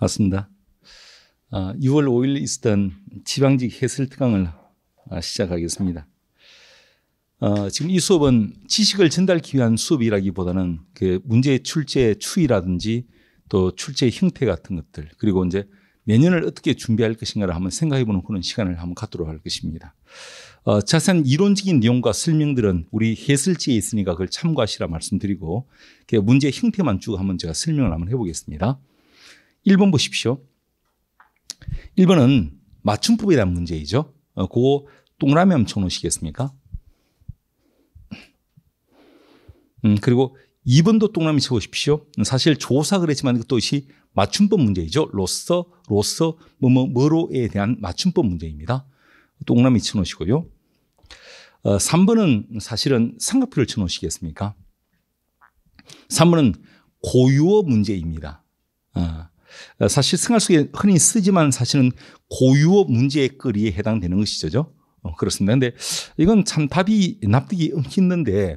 맞습니다. 6월 아, 5일 있었던 지방직 해설 특강을 아, 시작하겠습니다. 아, 지금 이 수업은 지식을 전달하기 위한 수업이라기보다는 그 문제 출제 추이라든지 또 출제 형태 같은 것들 그리고 이제 내년을 어떻게 준비할 것인가를 한번 생각해보는 그런 시간을 한번 갖도록 할 것입니다. 어, 자세한 이론적인 내용과 설명들은 우리 해설지에 있으니까 그걸 참고하시라 말씀드리고 그 문제 형태만 쭉 한번 제가 설명을 한번 해보겠습니다. 1번 보십시오. 1번은 맞춤법에 대한 문제이죠. 어, 그거 동그라미 엄청 놓으시겠습니까? 음, 그리고 2번도 동그라미 쳐보십시오. 사실 조사 그랬지만 그것도 맞춤법 문제이죠. 로서, 로서, 뭐, 뭐, 뭐로에 대한 맞춤법 문제입니다. 동그라미 쳐놓으시고요. 어, 3번은 사실은 삼각표를 쳐놓으시겠습니까? 3번은 고유어 문제입니다. 어, 어, 사실 생활속에 흔히 쓰지만 사실은 고유어 문제의 끌이에 해당되는 것이죠. 어, 그렇습니다. 근데 이건 참 답이 납득이 힘든데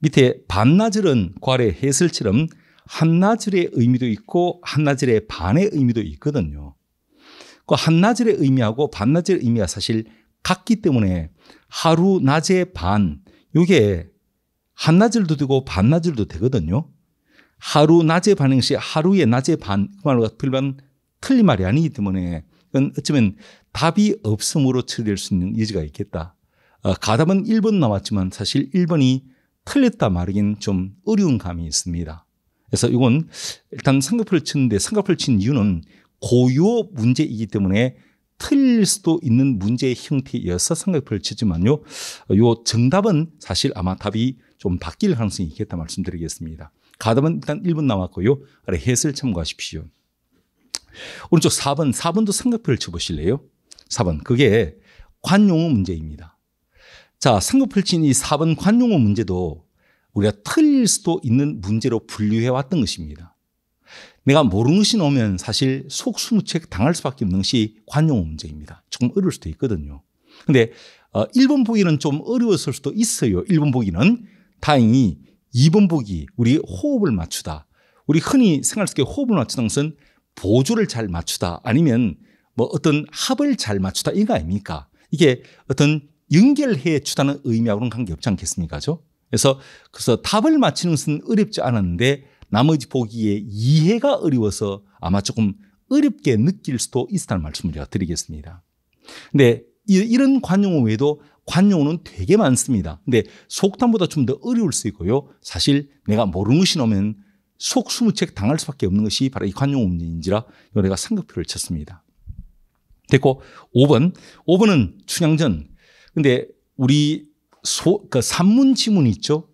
밑에 반나절은 과래 해설처럼 한나절의 의미도 있고 한나절의 반의 의미도 있거든요. 그 한나절의 의미하고 반나절의 의미가 사실 같기 때문에 하루 낮의반요게 한나절도 되고 반나절도 되거든요. 하루 낮에 반응 시 하루에 낮에 반, 그 말로 틀리면 틀린 말이 아니기 때문에 이건 어쩌면 답이 없음으로 처리될 수 있는 여지가 있겠다. 어, 가답은 1번 나왔지만 사실 1번이 틀렸다 말이긴좀 어려운 감이 있습니다. 그래서 이건 일단 삼각표를 치는데 삼각표를 친 이유는 고유 문제이기 때문에 틀릴 수도 있는 문제의 형태여서 삼각표를 치지만요. 어, 요 정답은 사실 아마 답이 좀 바뀔 가능성이 있겠다 말씀드리겠습니다. 가담은 일단 1번 남았고요. 아래 해설 참고하십시오. 오른쪽 4번, 4번도 삼각표를 쳐보실래요? 4번. 그게 관용어 문제입니다. 자, 삼각표를 친이 4번 관용어 문제도 우리가 틀릴 수도 있는 문제로 분류해 왔던 것입니다. 내가 모르는 것이 나오면 사실 속수무책 당할 수밖에 없는 것이 관용어 문제입니다. 조금 어려울 수도 있거든요. 근데 1번 어, 보기는 좀 어려웠을 수도 있어요. 1번 보기는 다행히 이번 보기 우리 호흡을 맞추다. 우리 흔히 생활 속에 호흡을 맞추는 것은 보조를 잘 맞추다 아니면 뭐 어떤 합을 잘 맞추다 이거 아닙니까? 이게 어떤 연결해 주다는 의미하고는 관계없지 않겠습니까? 그죠? 그래서 그래서 답을 맞히는 것은 어렵지 않았는데 나머지 보기에 이해가 어려워서 아마 조금 어렵게 느낄 수도 있다는 말씀을 제가 드리겠습니다. 근데 이런 관용 외에도 관용어는 되게 많습니다. 근데 속담보다 좀 더 어려울 수 있고요. 사실 내가 모르는 것이 나오면 속수무책 당할 수밖에 없는 것이 바로 이 관용 문제인지라 내가 상급표를 쳤습니다. 됐고 5번. 5번은 춘향전. 근데 우리 소, 그 그러니까 산문 지문 있죠.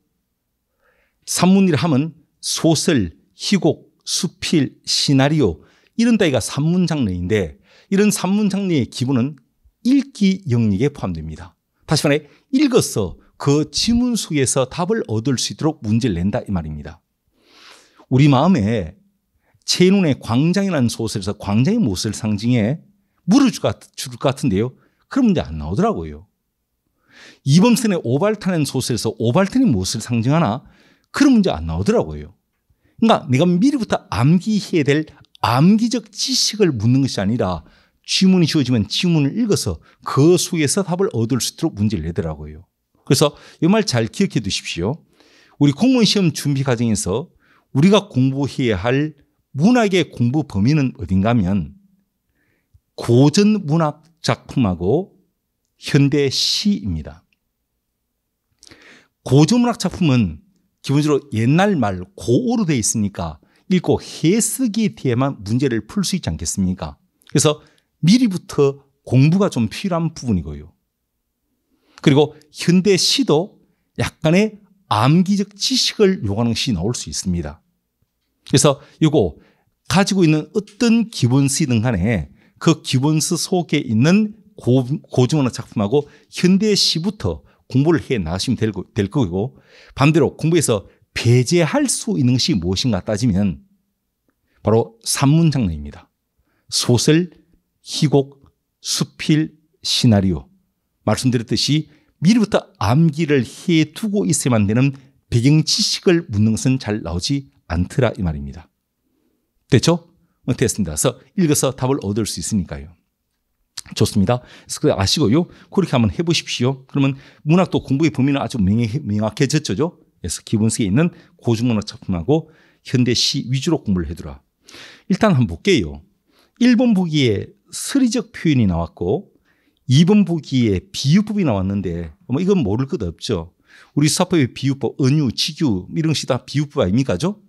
산문이라 하면 소설, 희곡, 수필, 시나리오 이런 따위가 산문 장르인데 이런 산문 장르의 기본은 읽기 영역에 포함됩니다. 다시 말해 읽어서 그 지문 속에서 답을 얻을 수 있도록 문제를 낸다 이 말입니다. 우리 마음에 제눈의 광장이라는 소설에서 광장의 모습을 상징해 물을 줄 것 같은데요. 그런 문제 안 나오더라고요. 이범선의 오발탄이라는 소설에서 오발탄의 모습을 상징하나 그런 문제 안 나오더라고요. 그러니까 내가 미리부터 암기해야 될 암기적 지식을 묻는 것이 아니라 지문이 주어지면 지문을 읽어서 그 속에서 답을 얻을 수 있도록 문제를 내더라고요. 그래서 이 말 잘 기억해 두십시오. 우리 공무원 시험 준비 과정에서 우리가 공부해야 할 문학의 공부 범위는 어딘가 하면 고전 문학 작품하고 현대 시입니다. 고전 문학 작품은 기본적으로 옛날 말 고어로 되어 있으니까 읽고 해석에 대해만 문제를 풀 수 있지 않겠습니까? 그래서 미리부터 공부가 좀 필요한 부분이고요. 그리고 현대 시도 약간의 암기적 지식을 요구하는 것이 나올 수 있습니다. 그래서 이거 가지고 있는 어떤 기본시든 간에 그 기본시 속에 있는 고, 고증언어 작품하고 현대 시부터 공부를 해 나가시면 될, 거고 반대로 공부에서 배제할 수 있는 것이 무엇인가 따지면 바로 산문 장르입니다. 소설, 희곡, 수필, 시나리오. 말씀드렸듯이 미리부터 암기를 해 두고 있어야만 되는 배경 지식을 묻는 것은 잘 나오지 않더라 이 말입니다. 됐죠? 어, 됐습니다. 그래서 읽어서 답을 얻을 수 있으니까요. 좋습니다. 그래서 아시고요. 그렇게 한번 해보십시오. 그러면 문학도 공부의 범위는 아주 명확해졌죠. 그래서 기본서에 있는 고중문학 작품하고 현대시 위주로 공부를 해두라. 일단 한번 볼게요. 일본 보기에 스리적 표현이 나왔고 2번 보기에 비유법이 나왔는데 뭐 이건 모를 것 없죠. 우리 사법의 비유법, 은유, 직유 뭐 이런 것이 다 비유법 아닙니까죠?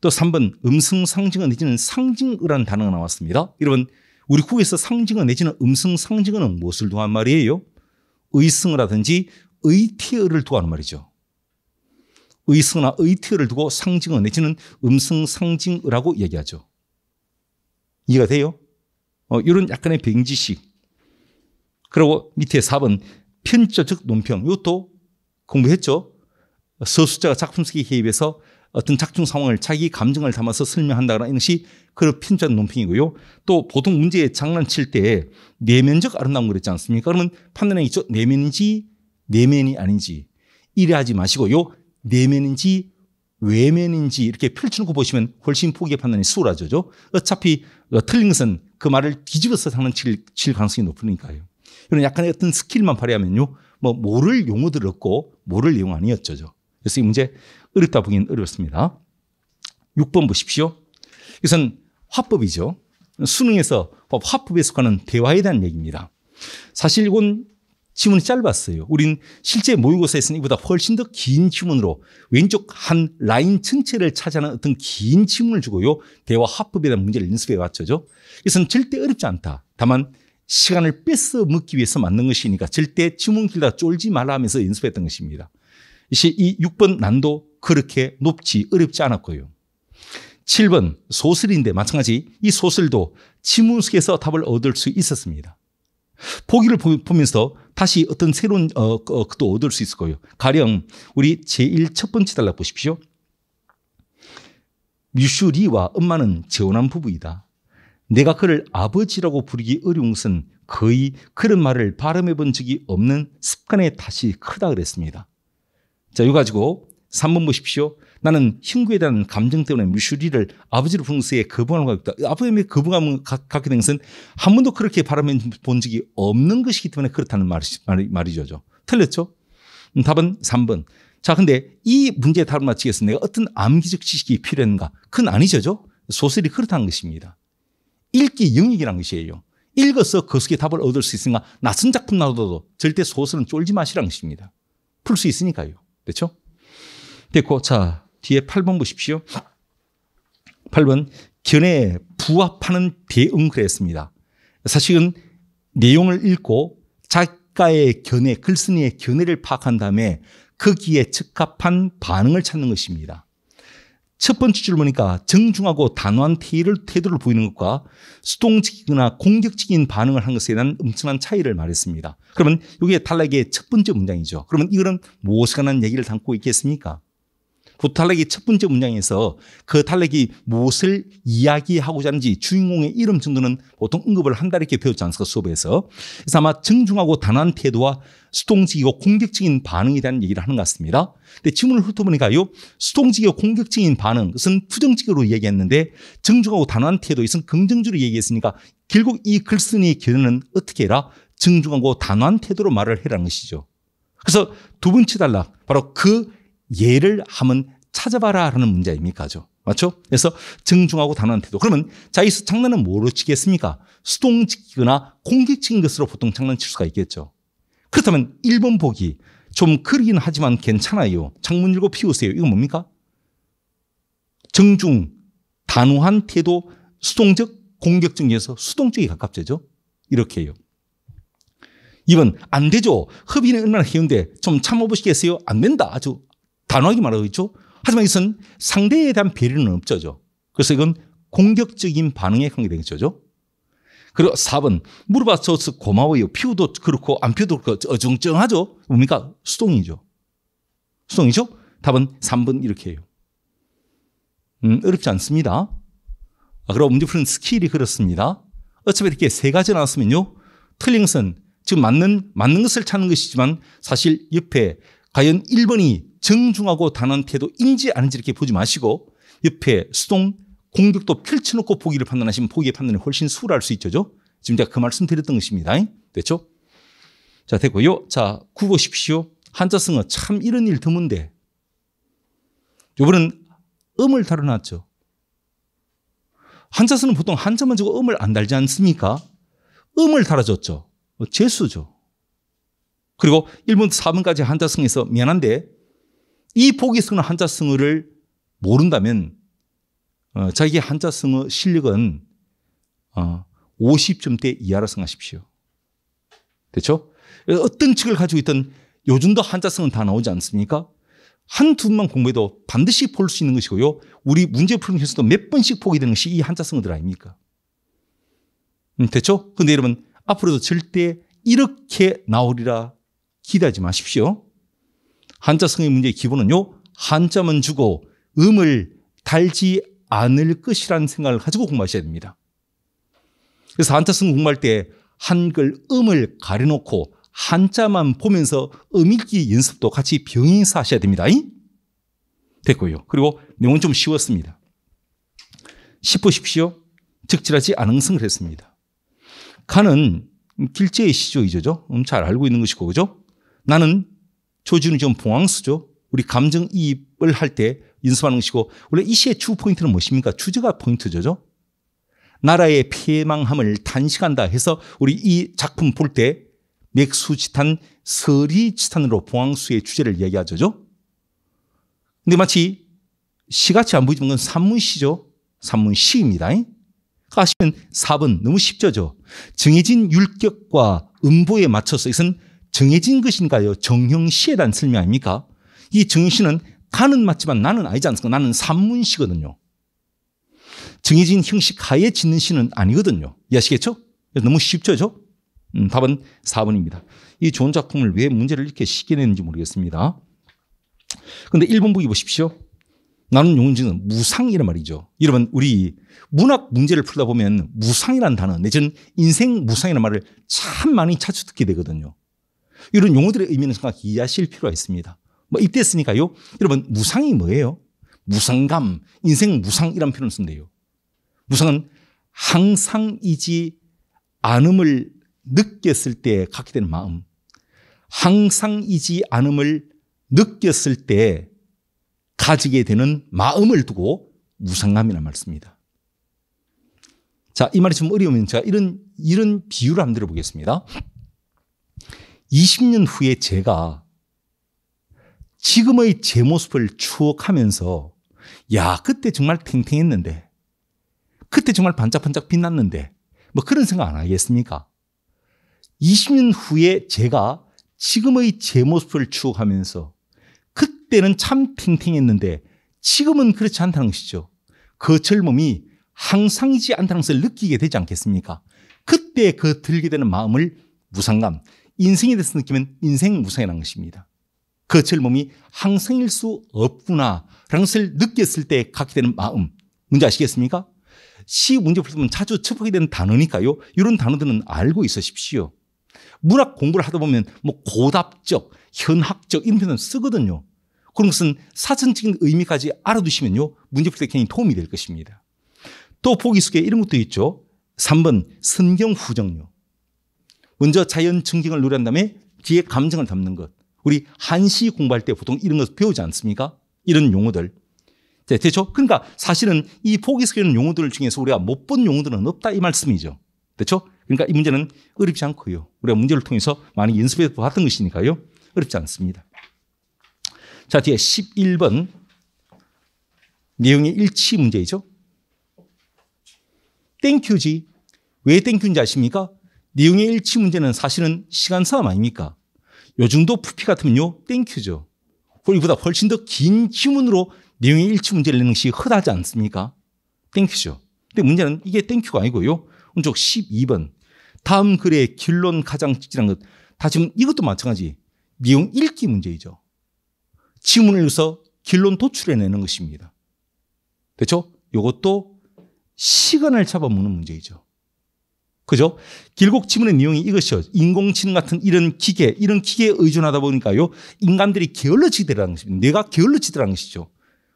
또 3번 음성 상징어 내지는 상징어라 단어가 나왔습니다. 여러분 우리 국에서 상징어 내지는 음성 상징어는 무엇을 도한 말이에요? 의성어라든지 의태어를 도하는 말이죠. 의성어나 의태어를 두고 상징어 내지는 음성 상징어라고 얘기하죠. 이해가 돼요? 어, 이런 약간의 뱅지식. 그리고 밑에 4번 편집적 논평. 이것도 공부했죠. 서술자가 작품 속에 개입해서 어떤 작중 상황을 자기 감정을 담아서 설명한다거나 이런 것이 그런 편집적 논평이고요. 또 보통 문제에 장난칠 때 내면적 아름다움 그랬지 않습니까? 그러면 판단하기 죠 내면인지 내면이 아닌지 이래 하지 마시고요. 내면인지 외면인지 이렇게 펼쳐놓고 보시면 훨씬 포기의 판단이 수월하죠. 어차피 어, 틀린 것은 그 말을 뒤집어서 장난칠 가능성이 높으니까요. 이런 약간의 어떤 스킬만 발휘하면요. 뭐 모를 용어들 얻고 모를 이용하니 어쩌죠. 그래서 이 문제 어렵다 보기 어렵습니다. 6번 보십시오. 이것은 화법이죠. 수능에서 화법에 속하는 대화에 대한 얘기입니다. 사실 이건 지문이 짧았어요. 우린 실제 모의고사에서는 이보다 훨씬 더 긴 지문으로 왼쪽 한 라인 전체를 차지하는 어떤 긴 지문을 주고요. 대화 합법에 대한 문제를 연습해 왔죠. 이것은 절대 어렵지 않다. 다만 시간을 뺏어 먹기 위해서 만든 것이니까 절대 지문 길다 쫄지 말라 하면서 연습했던 것입니다. 이이 6번 난도 그렇게 높지 어렵지 않았고요. 7번 소설인데 마찬가지 이 소설도 지문 속에서 답을 얻을 수 있었습니다. 보기를 보면서 다시 어떤 새로운 어, 어, 것도 얻을 수 있을 거예요. 가령 우리 제일 첫 번째 달락 보십시오. 뮤슈리와 엄마는 재혼한 부부이다. 내가 그를 아버지라고 부르기 어려운 것은 거의 그런 말을 발음해 본 적이 없는 습관에 다시 크다 그랬습니다. 자, 이거 가지고 3번 보십시오. 나는 형구에 대한 감정 때문에 미슈리를 아버지를 부르는 것에 거부하는 것 같다. 아버지의 거부감을 갖게 된 것은 한 번도 그렇게 바라면 본 적이 없는 것이기 때문에 그렇다는 말이, 말이, 말이죠. 저. 틀렸죠? 음, 답은 3번. 자, 근데 이 문제에 답을 맞추겠 위해서 내가 어떤 암기적 지식이 필요한가? 그건 아니죠. 저. 소설이 그렇다는 것입니다. 읽기 영역이란 것이에요. 읽어서 그 속에 답을 얻을 수 있으니까 낯선 작품 나오더라도 절대 소설은 쫄지 마시라는 것입니다. 풀 수 있으니까요. 그렇죠? 됐고, 자, 뒤에 8번 보십시오. 8번 견해에 부합하는 대응글했습니다 사실은 내용을 읽고 작가의 견해, 글쓴이의 견해를 파악한 다음에 거기에 적합한 반응을 찾는 것입니다. 첫 번째 줄 보니까 정중하고 단호한 태의를, 태도를 보이는 것과 수동적이거나 공격적인 반응을 한 것에 대한 엄청난 차이를 말했습니다. 그러면 이게 탈락의 첫 번째 문장이죠. 그러면 이거는 무엇이라는 얘기를 담고 있겠습니까? 구탈락이첫 그 번째 문장에서 그탈락이 무엇을 이야기하고자 하는지 주인공의 이름 정도는 보통 언급을 한다 이렇게 배웠지 않습니까 수업에서. 그래서 아마 정중하고 단한 태도와 수동적이고 공격적인 반응에 대한 얘기를 하는 것 같습니다. 근데 지문을 훑어보니까요. 수동적이고 공격적인 반응 그것은 부정적으로 얘기했는데 정중하고 단한 태도 이것은 긍정적으로 얘기했으니까 결국 이 글쓴이의 결론은 어떻게 해라? 정중하고 단한 태도로 말을 해라는 것이죠. 그래서 두 번째 단락 바로 그 예를 하면 찾아봐라 하는 문제 입니까죠 맞죠? 그래서 정중하고 단호한 태도. 그러면 자이 장난은 뭐로 치겠습니까? 수동지키거나 공격적인 것으로 보통 장난칠 수가 있겠죠. 그렇다면 1번 보기. 좀그긴 하지만 괜찮아요. 창문 열고 피우세요. 이거 뭡니까? 정중, 단호한 태도, 수동적, 공격적에서 수동적이 가깝죠. 이렇게요. 2번, 안 되죠. 흡인이 얼마나 해운데 좀 참아보시겠어요? 안 된다. 아주 단호하게 말하고 있죠. 하지만 이것은 상대에 대한 배려는 없죠. 그래서 이건 공격적인 반응에 관계되겠죠. 그리고 4번 물어봐줘서 고마워요. 피우도 그렇고 안 피우도 그렇고 어중쩡하죠. 뭡니까? 수동이죠. 수동이죠. 답은 3번 이렇게 해요. 음, 어렵지 않습니다. 아, 그럼 문제 푸는 스킬이 그렇습니다. 어차피 이렇게 세 가지 나왔으면요. 틀린 것은 지금 맞는, 맞는 것을 찾는 것이지만 사실 옆에 과연 1번이 정중하고 단언 태도인지 아닌지 이렇게 보지 마시고 옆에 수동 공격도 펼쳐놓고 포기를 판단하시면 포기의 판단이 훨씬 수월할 수 있죠. 지금 제가 그 말씀 드렸던 것입니다. 됐죠? 자, 됐고요. 자, 9 보십시오. 한자승어 참 이런 일 드문데 요번은 음을 달아놨죠. 한자서는 보통 한자만 주고 음을 안 달지 않습니까? 음을 달아줬죠. 어, 재수죠. 그리고 1번, 4번까지 한자성에서 미안한데 이 보기 쓰는 한자성어를 모른다면 어, 자기 한자성어 실력은 어, 50점대 이하라 생각하십시오. 됐죠? 어떤 책을 가지고 있던 요즘도 한자성은 다 나오지 않습니까? 한두 번만 공부해도 반드시 볼 수 있는 것이고요. 우리 문제 풀는 현도몇 번씩 보게 되는 것이 이 한자성어들 아닙니까? 음, 됐죠? 근데 여러분, 앞으로도 절대 이렇게 나오리라 기대하지 마십시오. 한자 성의 문제의 기본은요. 한자만 주고 음을 달지 않을 것이라는 생각을 가지고 공부하셔야 됩니다. 그래서 한자 성 공부할 때 한글 음을 가려놓고 한자만 보면서 음읽기 연습도 같이 병행해 하셔야 됩니다. 됐고요. 그리고 내용은 좀 쉬웠습니다. 씹으십시오. 적절하지 않은 성을 했습니다. 간은 음, 길제의 시조이죠. 음, 잘 알고 있는 것이고, 그죠? 나는 조지훈좀 봉황수죠. 우리 감정이입을 할 때인수하는 것이고 원래 이 시의 주 포인트는 무엇입니까? 주제가 포인트죠. 나라의 폐망함을 단식한다 해서 우리 이 작품 볼 때 맥수지탄, 서리지탄으로 봉황수의 주제를 얘기하죠 근데 마치 시같이 안 보이지만 산문시죠. 산문시입니다. 아시면 4번 너무 쉽죠 정해진 율격과 음보에 맞춰서 이것은 정해진 것인가요? 정형시에란 설명 아닙니까? 이 정형시는 가는 맞지만 나는 아니지 않습니까? 나는 산문시거든요. 정해진 형식 하에 짓는 시는 아니거든요. 이해하시겠죠? 너무 쉽죠 음, 답은 4번입니다. 이 좋은 작품을 왜 문제를 이렇게 쉽게 내는지 모르겠습니다. 근데 1번 보기 보십시오. 나는 용지는 무상이란 말이죠. 여러분, 우리 문학 문제를 풀다 보면 무상이라 단어, 내지는 인생 무상이라 말을 참 많이 자주 듣게 되거든요. 이런 용어들의 의미는 생각 이해하실 필요가 있습니다. 뭐 입대했으니까요. 여러분 무상이 뭐예요? 무상감, 인생 무상이란 표현을 쓴대요. 무상은 항상이지 않음을 느꼈을 때 갖게 되는 마음. 항상이지 않음을 느꼈을 때 가지게 되는 마음을 두고 무상감이란 말입니다 자, 이 말이 좀 어려우면 제가 이런, 이런 비유를 한번 들어보겠습니다. 20년 후에 제가 지금의 제 모습을 추억하면서 야, 그때 정말 탱탱했는데. 그때 정말 반짝반짝 빛났는데. 뭐 그런 생각 안 하겠습니까? 20년 후에 제가 지금의 제 모습을 추억하면서 그때는 참 탱탱했는데 지금은 그렇지 않다는 것이죠. 그 젊음이 항상이지 않다는 것을 느끼게 되지 않겠습니까? 그때 그 들게 되는 마음을 무상감, 인생에 대해서 느끼면 인생 무상이라는 것입니다. 그 젊음이 항생일 수 없구나라는 것을 느꼈을 때 갖게 되는 마음. 문제 아시겠습니까? 시 문제 풀면 자주 접하게 되는 단어니까요. 이런 단어들은 알고 있으십시오. 문학 공부를 하다 보면 뭐 고답적, 현학적 이런 표현 쓰거든요. 그런 것은 사전적인 의미까지 알아두시면요. 문제 풀때 굉장히 도움이 될 것입니다. 또 보기 속에 이런 것도 있죠. 3번 성경 후정요. 먼저 자연 증경을 누린 다음에 뒤에 감정을 담는 것. 우리 한시 공부할 때 보통 이런 것을 배우지 않습니까? 이런 용어들. 네, 됐죠? 그러니까 사실은 이 포기 속에는 용어들 중에서 우리가 못 본 용어들은 없다 이 말씀이죠. 됐죠? 그러니까 이 문제는 어렵지 않고요. 우리가 문제를 통해서 많이 연습해 봤던 것이니까요. 어렵지 않습니다. 자, 뒤에 11번. 내용의 일치 문제이죠. 땡큐지. 왜 땡큐인지 아십니까? 내용의 일치 문제는 사실은 시간 싸움 아닙니까? 요 정도 풀피 같으면요, 땡큐죠. 그리보다 훨씬 더 긴 지문으로 내용의 일치 문제를 내는 것이 흔하지 않습니까? 땡큐죠. 근데 문제는 이게 땡큐가 아니고요. 오쪽 12번. 다음 글의 결론 가장 직진한 것. 다 지금 이것도 마찬가지. 내용 읽기 문제이죠. 지문을 읽서 결론 도출해내는 것입니다. 그렇죠? 이것도 시간을 잡아먹는 문제이죠. 그죠? 길곡 지문의 내용이 이것이요. 인공지능 같은 이런 기계, 이런 기계에 의존하다 보니까요. 인간들이 게을러지게 되라는 것입니다. 뇌가 게을러지더라는 것이죠.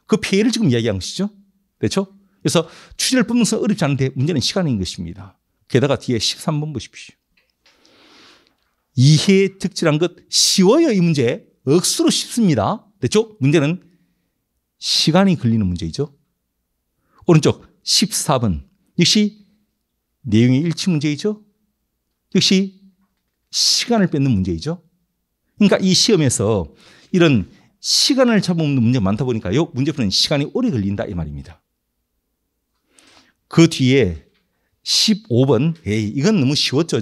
그 피해를 지금 이야기한 것이죠. 그렇죠? 그래서 취재를 뽑는서 어렵지 않은데 문제는 시간인 것입니다. 게다가 뒤에 13번 보십시오. 이해의 특질한 것 쉬워요. 이 문제. 억수로 쉽습니다. 됐죠? 그렇죠? 문제는 시간이 걸리는 문제이죠. 오른쪽 14번. 역시 내용의 일치 문제이죠. 역시 시간을 뺏는 문제이죠. 그러니까 이 시험에서 이런 시간을 잡아먹는 문제 많다 보니까 요 문제푸는 시간이 오래 걸린다 이 말입니다. 그 뒤에 15번 에이 이건 너무 쉬웠죠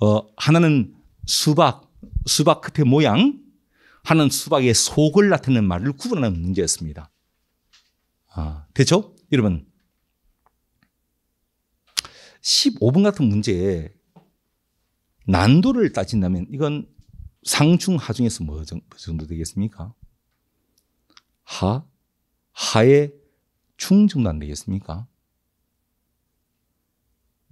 어, 하나는 수박, 수박 끝의 모양, 하나는 수박의 속을 나타내는 말을 구분하는 문제였습니다. 아, 됐죠? 여러분 1 5분 같은 문제에 난도를 따진다면 이건 상중 하중에서 뭐, 뭐 그 정도 되겠습니까? 하, 하의 충 정도 안 되겠습니까?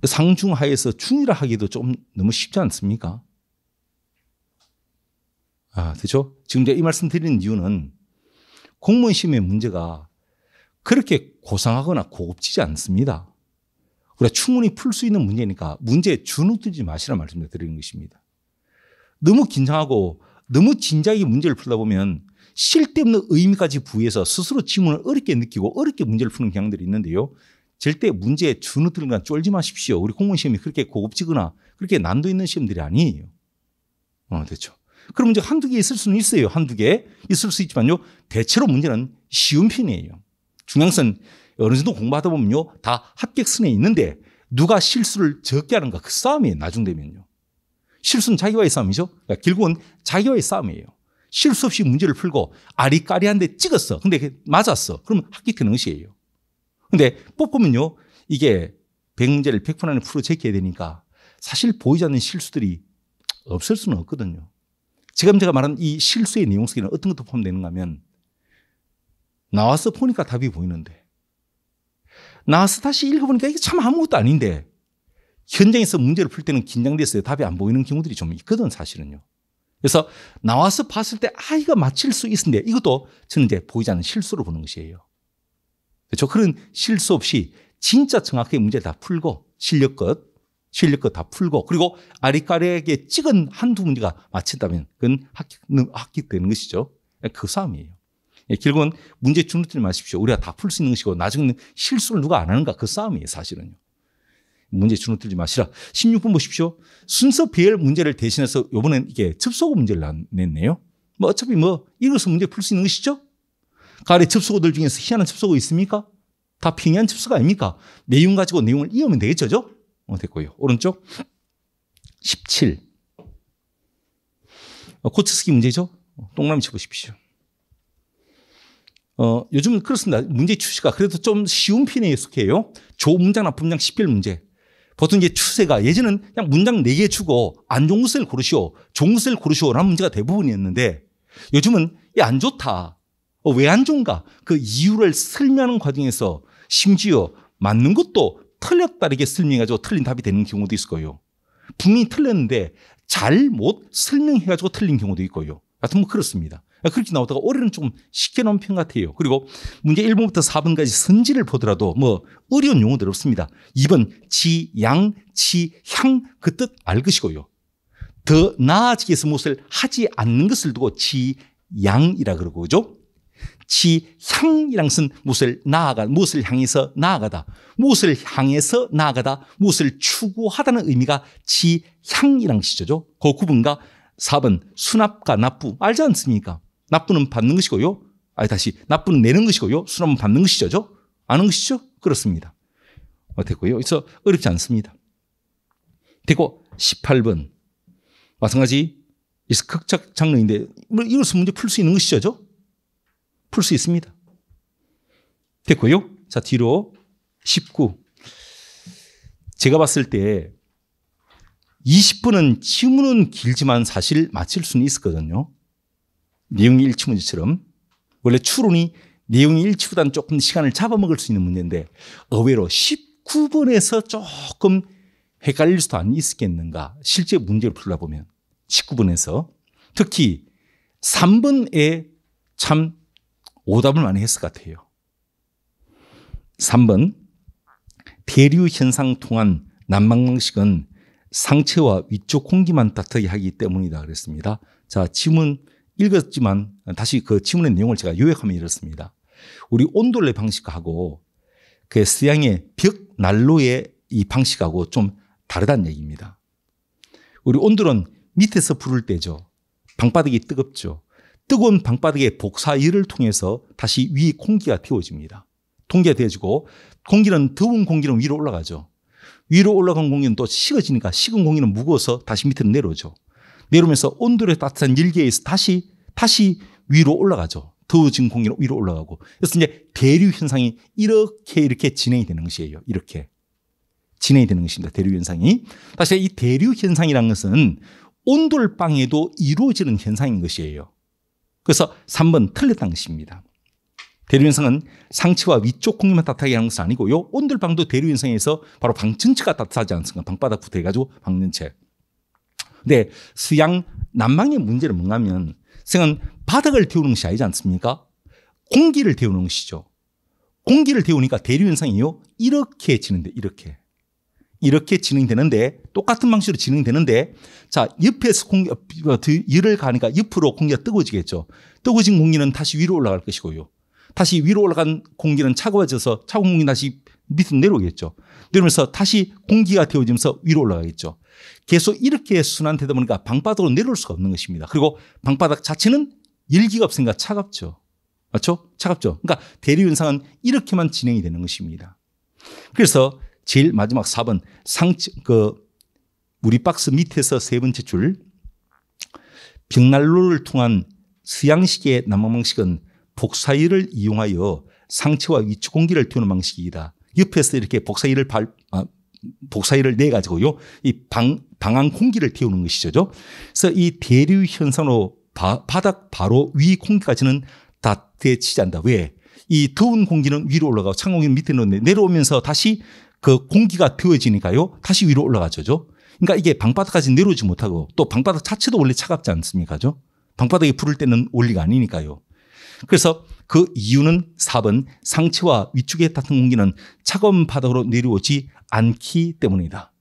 상중하에서 중이라 하기도 좀 너무 쉽지 않습니까? 아, 되죠? 그렇죠? 지금 제가 이 말씀 드리는 이유는 공무원 시험의 문제가 그렇게 고상하거나 고급지지 않습니다. 우리가 충분히 풀 수 있는 문제니까 문제에 주눅들지 마시라 말씀을 드리는 것입니다. 너무 긴장하고 너무 진지하게 문제를 풀다 보면 실데없는 의미까지 부여해서 스스로 지문을 어렵게 느끼고 어렵게 문제를 푸는 경향들이 있는데요. 절대 문제에 주눅들거나 쫄지 마십시오. 우리 공무원 시험이 그렇게 고급지거나 그렇게 난도 있는 시험들이 아니에요. 어, 됐죠. 그렇죠. 그럼 이제 한두 개 있을 수는 있어요. 한두 개 있을 수 있지만요. 대체로 문제는 쉬운 편이에요. 중앙선 어느 정도 공부하다 보면요. 다 합격선에 있는데 누가 실수를 적게 하는가 그 싸움이에요. 나중되면요. 실수는 자기와의 싸움이죠. 그러니까 결국은 자기와의 싸움이에요. 실수 없이 문제를 풀고 아리까리한데 찍었어. 근데 맞았어. 그러면 합격된 것이에요. 근데 뽑으면요. 이게 100문제를 100분 안에 풀어 제껴야 되니까 사실 보이지 않는 실수들이 없을 수는 없거든요. 지금 제가 말한 이 실수의 내용 속에는 어떤 것도 포함되는가 하면 나와서 보니까 답이 보이는데 나와서 다시 읽어보니까 이게 참 아무것도 아닌데 현장에서 문제를 풀 때는 긴장돼서 답이 안 보이는 경우들이 좀 있거든 사실은요. 그래서 나와서 봤을 때 아이가 맞힐 수 있는데 이것도 저는 이제 보이지 않는 실수로 보는 것이에요. 그렇죠? 그런 실수 없이 진짜 정확하게 문제 다 풀고 실력껏 실력껏 다 풀고 그리고 아리까리하게 찍은 한두 문제가 맞힌다면 그건 합격, 합격되는 것이죠. 그 싸움이에요. 예, 결국은 문제 주눅들지 마십시오. 우리가 다 풀 수 있는 것이고 나중에 실수를 누가 안 하는가 그 싸움이에요, 사실은요. 문제 주눅들지 마시라. 16분 보십시오. 순서 배열 문제를 대신해서 요번엔 이게 접속어 문제를 냈네요. 뭐 어차피 뭐 이것은 문제 풀 수 있는 것이죠? 가을에 접속어들 중에서 희한한 접속어 있습니까? 다 평이한 접속어 아닙니까? 내용 가지고 내용을 이으면 되겠죠, 어, 됐고요. 오른쪽 17. 코트 어, 쓰기 문제죠? 동남이 어, 쳐보십시오. 어, 요즘은 그렇습니다. 문제 출시가 그래도 좀 쉬운 편에 속해요. 조 문장 납품량 10별 문제. 보통 이제 추세가 예전은 그냥 문장 4개 주고 안 좋은 것을 고르시오. 좋은 것을 고르시오라는 문제가 대부분이었는데 요즘은 안 좋다. 어, 왜안 좋은가? 그 이유를 설명하는 과정에서 심지어 맞는 것도 틀렸다 이렇게 설명해가지고 틀린 답이 되는 경우도 있을 거예요. 분명히 틀렸는데 잘 못 설명해가지고 틀린 경우도 있고요. 하여튼 뭐 그렇습니다. 그러니까 그렇게 나오다가 올해는 조금 쉽게 나온 편 같아요. 그리고 문제 1번부터 4번까지 선지를 보더라도 뭐 어려운 용어들 없습니다. 2번 지, 양, 치, 향그 뜻 알 것이고요. 더 나아지기 위해서 무엇을 하지 않는 것을 두고 지, 양이라 그러고 그죠? 지, 향이란 것은 무엇을 나아가, 무엇을 향해서 나아가다, 무엇을 향해서 나아가다, 무엇을 추구하다는 의미가 지, 향이란 것이죠. 그 구분과 4번 수납과 납부 알지 않습니까? 나쁜은 음 받는 것이고요. 아 다시 나쁜은 음 내는 것이고요. 수남은 음 받는 것이죠. 아는 것이죠. 그렇습니다. 어, 됐고요. 그래서 어렵지 않습니다. 되고 18번 마찬가지 극작 장르인데 뭐 이것 문제 풀 수 있는 것이죠. 풀 수 있습니다. 됐고요. 자 뒤로 19 제가 봤을 때 20분은 지문은 길지만 사실 맞힐 수는 있었거든요. 내용 일치 문제처럼 원래 추론이 내용 일치보다는 조금 시간을 잡아먹을 수 있는 문제인데 의외로 19번에서 조금 헷갈릴 수도 안 있었겠는가. 실제 문제를 풀다 보면 19번에서 특히 3번에 참 오답을 많이 했을 것 같아요. 3번 대류 현상 통한 난방 방식은 상체와 위쪽 공기만 따뜻하게 하기 때문이다 그랬습니다. 자, 지문 읽었지만 다시 그 지문의 내용을 제가 요약하면 이렇습니다. 우리 온돌레 방식하고 그 스양의 벽 난로의 이 방식하고 좀 다르다는 얘기입니다. 우리 온돌은 밑에서 불을 떼죠. 방바닥이 뜨겁죠. 뜨거운 방바닥의 복사열을 통해서 다시 위 공기가 데워집니다. 공기가 데워지고 공기는 더운 공기는 위로 올라가죠. 위로 올라간 공기는 또 식어지니까 식은 공기는 무거워서 다시 밑으로 내려오죠. 내려오면서 온돌의 따뜻한 일기에서 다시 다시 위로 올라가죠. 더워진 공기로 위로 올라가고. 그래서 이제 대류 현상이 이렇게 이렇게 진행이 되는 것이에요. 이렇게 진행이 되는 것입니다. 대류 현상이. 사실 이 대류 현상이라는 것은 온돌방에도 이루어지는 현상인 것이에요. 그래서 3번 틀렸다는 것입니다. 대류현상은 상체와 위쪽 공기만 따뜻하게 하는 것은 아니고요. 온돌방도 대류현상에서 바로 방전체가 따뜻하지 않습니까? 방바닥부터 해가지고 방전체. 근데 네, 수양 난방의 문제는 뭔가면 생은 바닥을 태우는 것이 아니지 않습니까? 공기를 태우는 것이죠. 공기를 태우니까 대류현상이요. 이렇게 지는데 이렇게. 이렇게 진행되는데 똑같은 방식으로 진행되는데 자 옆에서 공기 어, 그 열을 가니까 옆으로 공기가 뜨거워지겠죠. 뜨거워진 공기는 다시 위로 올라갈 것이고요. 다시 위로 올라간 공기는 차가워져서 차가운 공기 다시 밑으로 내려오겠죠. 내려오면서 다시 공기가 되어지면서 위로 올라가겠죠. 계속 이렇게 순환되다 보니까 방바닥으로 내려올 수가 없는 것입니다. 그리고 방바닥 자체는 열기가 없으니까 차갑죠. 맞죠? 차갑죠. 그러니까 대류현상은 이렇게만 진행이 되는 것입니다. 그래서 제일 마지막 4번 상층 그 우리 박스 밑에서 세 번째 줄 벽난로를 통한 수양식의 남아 방식은 복사율을 이용하여 상체와 위축 공기를 튀우는 방식이다. 옆에서 이렇게 복사기를 발, 아, 복사기를 내 가지고요. 이 방, 방안 공기를 태우는 것이죠. 그래서 이 대류 현상으로 바, 바닥 바로 위 공기까지는 다 대치지 않다. 왜? 이 더운 공기는 위로 올라가고 찬 공기는 밑에 놓는데 내려오면서 다시 그 공기가 데워지니까요. 다시 위로 올라가죠. 그러니까 이게 방바닥까지 내려오지 못하고 또 방바닥 자체도 원래 차갑지 않습니까? 죠 방바닥에 불을 때는 원리가 아니니까요. 그래서 그 이유는 4번 상체와 위쪽에 닿는 공기는 차가운 바닥으로 내려오지 않기 때문이다.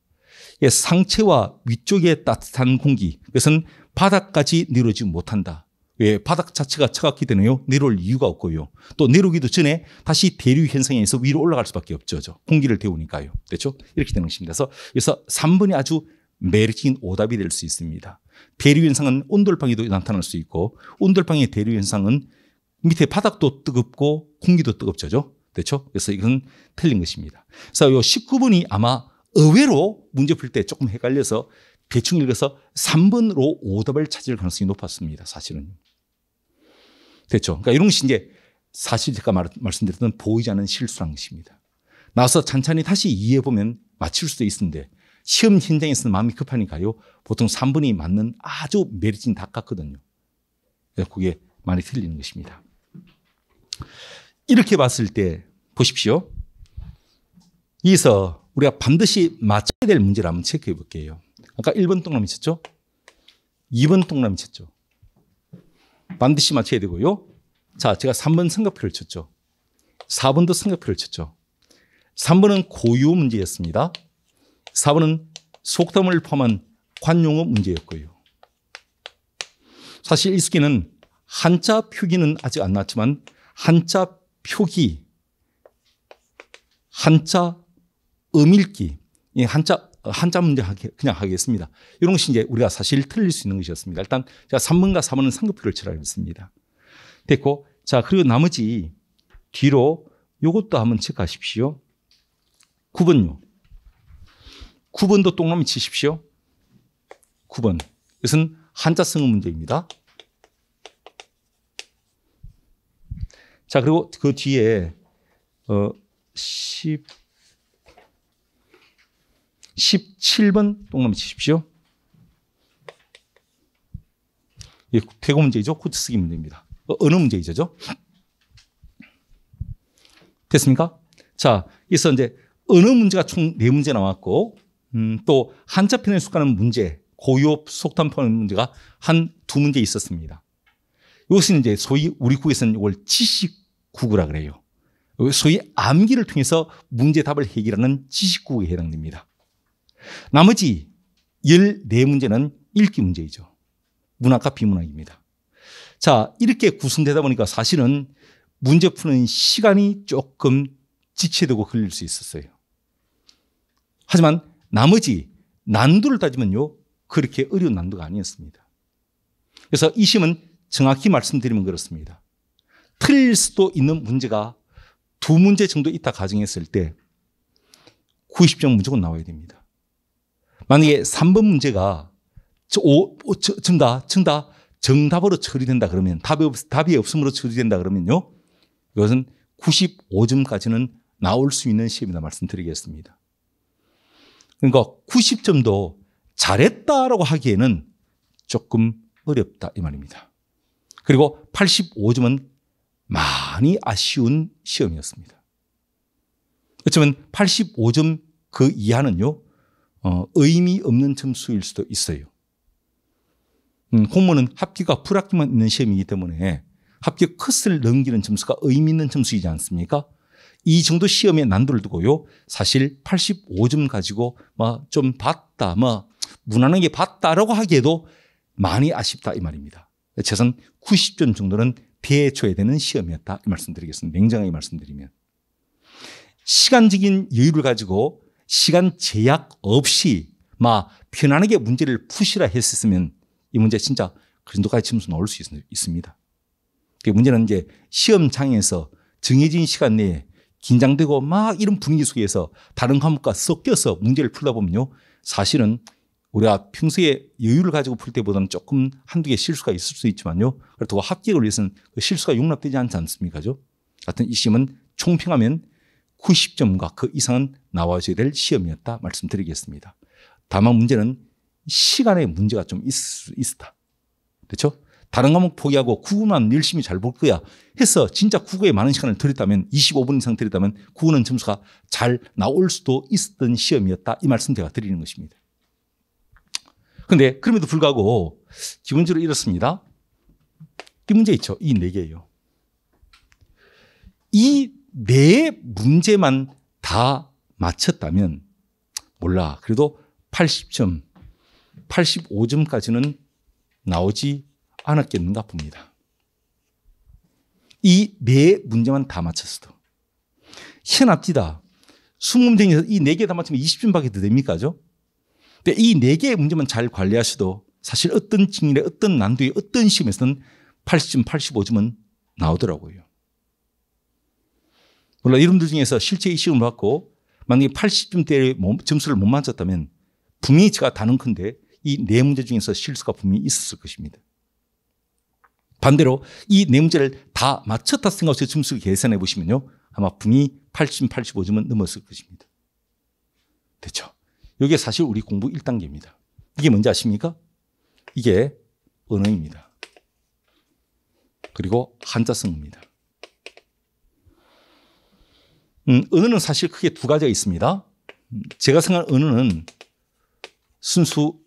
예, 상체와 위쪽에 따뜻한 공기, 그것은 바닥까지 내려오지 못한다. 왜? 예, 바닥 자체가 차갑기 때문에요. 내려올 이유가 없고요. 또 내려오기도 전에 다시 대류 현상에서 위로 올라갈 수밖에 없죠. 저. 공기를 데우니까요. 그렇죠 이렇게 되는 것입니다. 그래서, 그래서 3번이 아주 매력적인 오답이 될 수 있습니다. 대류 현상은 온돌방에도 나타날 수 있고 온돌방의 대류 현상은 밑에 바닥도 뜨겁고 공기도 뜨겁죠죠. 그렇죠? 됐죠? 그래서 이건 틀린 것입니다. 그래서 요 19번이 아마 의외로 문제 풀 때 조금 헷갈려서 대충 읽어서 3번으로 오답을 찾을 가능성이 높았습니다. 사실은. 됐죠? 그러니까 이런 것이 이제 사실 제가 말, 말씀드렸던 보이지 않는 실수란 것입니다. 나서 찬찬히 다시 이해해보면 맞출 수도 있는데 시험 현장에서는 마음이 급하니까요. 보통 3번이 맞는 아주 메리진 닦았거든요. 그게 많이 틀리는 것입니다. 이렇게 봤을 때 보십시오. 여기서 우리가 반드시 맞춰야 될 문제를 한번 체크해 볼게요. 아까 1번 동그라미 쳤죠? 2번 동그라미 쳤죠? 반드시 맞춰야 되고요. 자, 제가 3번 삼각표를 쳤죠. 4번도 삼각표를 쳤죠. 3번은 고유 문제였습니다. 4번은 속담을 포함한 관용어 문제였고요. 사실 이수기는 한자 표기는 아직 안 났지만 한자 표기, 한자 음읽기, 예, 한자 한자 문제 그냥 하겠습니다. 이런 것이 이제 우리가 사실 틀릴 수 있는 것이었습니다. 일단 제가 3번과 4번은 상급표를 치라고 습니다 됐고, 자 그리고 나머지 뒤로 요것도 한번 체크하십시오. 9번요. 9번도 동그라미 치십시오. 9번. 이것은 한자성의 문제입니다. 자, 그리고 그 뒤에 어 10, 17번 동그라미 치십시오. 예, 태고 문제이죠. 코트 쓰기 문제입니다. 어, 느 문제이죠? 됐습니까? 자, 그래서 이제 어느 문제가 총 네 문제 나왔고, 음, 또 한자 편의 숟가락 문제, 고유 속담 편의 문제가 한 두 문제 있었습니다. 이것은 이제 소위 우리 국에서는 이걸 지식국이라 그래요. 소위 암기를 통해서 문제 답을 해결하는 지식국에 해당됩니다. 나머지 14문제는 읽기 문제이죠. 문학과 비문학입니다. 자, 이렇게 구성되다 보니까 사실은 문제 푸는 시간이 조금 지체되고 걸릴 수 있었어요. 하지만 나머지 난도를 따지면요. 그렇게 어려운 난도가 아니었습니다. 그래서 이 시험은 정확히 말씀드리면 그렇습니다. 틀릴 수도 있는 문제가 두 문제 정도 있다 가정했을 때 90점 무조건 나와야 됩니다. 만약에 3번 문제가 정답, 정답, 정답으로 처리된다 그러면 답이, 없, 답이 없음으로 처리된다 그러면요. 이것은 95점까지는 나올 수 있는 시험이다 말씀드리겠습니다. 그러니까 90점도 잘했다라고 하기에는 조금 어렵다 이 말입니다. 그리고 85점은 많이 아쉬운 시험이었습니다. 어쩌면 85점 그 이하는요, 어, 의미 없는 점수일 수도 있어요. 음, 공무원은 합기가 불합기만 있는 시험이기 때문에 합격 컷을 넘기는 점수가 의미 있는 점수이지 않습니까? 이 정도 시험의 난도를 두고요. 사실 85점 가지고 뭐좀 봤다, 뭐 무난하게 봤다라고 하기에도 많이 아쉽다 이 말입니다. 최소한 90점 정도는 배쳐야 되는 시험이었다. 이 말씀드리겠습니다. 냉정하게 말씀드리면. 시간적인 여유를 가지고 시간 제약 없이 막 편안하게 문제를 푸시라 했었으면 이 문제 진짜 그 정도까지 점수 나올 수 있, 습니다 문제는 이제 시험장에서 정해진 시간 내에 긴장되고 막 이런 분위기 속에서 다른 과목과 섞여서 문제를 풀다 보면요. 사실은 우리가 평소에 여유를 가지고 풀 때보다는 조금 한두 개 실수가 있을 수 있지만요. 그렇다고 합격을 위해서는 그 실수가 용납되지 않지 않습니까죠? 그 같은 이 시험은 총평하면 90점과 그 이상은 나와줘야 될 시험이었다 말씀드리겠습니다. 다만 문제는 시간에 문제가 좀 있, 을수있다 그렇죠? 다른 과목 포기하고 국어만 열심히 잘 볼 거야 해서 진짜 국어에 많은 시간을 들였다면 25분 이상 들였다면 국어는 점수가 잘 나올 수도 있었던 시험이었다 이 말씀 제가 드리는 것입니다. 근데 그럼에도 불구하고 기본적으로 이렇습니다. 이 문제 있죠. 이 네 개예요. 이 네 문제만 다 맞췄다면 몰라. 그래도 80점, 85점까지는 나오지 않았겠는가 봅니다. 이 네 문제만 다 맞췄어도. 희한합디다 수문대에서 이 네 개 다 맞추면 20점밖에 더 됩니까? 죠 근데 그 이네 개의 문제만 잘 관리하셔도 사실 어떤 증인의 어떤 난도의 어떤 시험에서는 80점, 85점은 나오더라고요. 물론 여러분들 중에서 실제 이 시험을 받고 만약에 80점대의 점수를 못 맞았다면 분명히 제가 다는 큰데 이 네 문제 중에서 실수가 분명히 있었을 것입니다. 반대로 이 네 문제를 다 맞췄다 생각해서 점수를 계산해 보시면요. 아마 분명 80, 85점은 넘었을 것입니다. 됐죠? 이게 사실 우리 공부 1단계입니다. 이게 뭔지 아십니까? 이게 언어입니다. 그리고 한자성입니다. 음, 언어는 사실 크게 두 가지가 있습니다. 제가 생각한 언어는 순수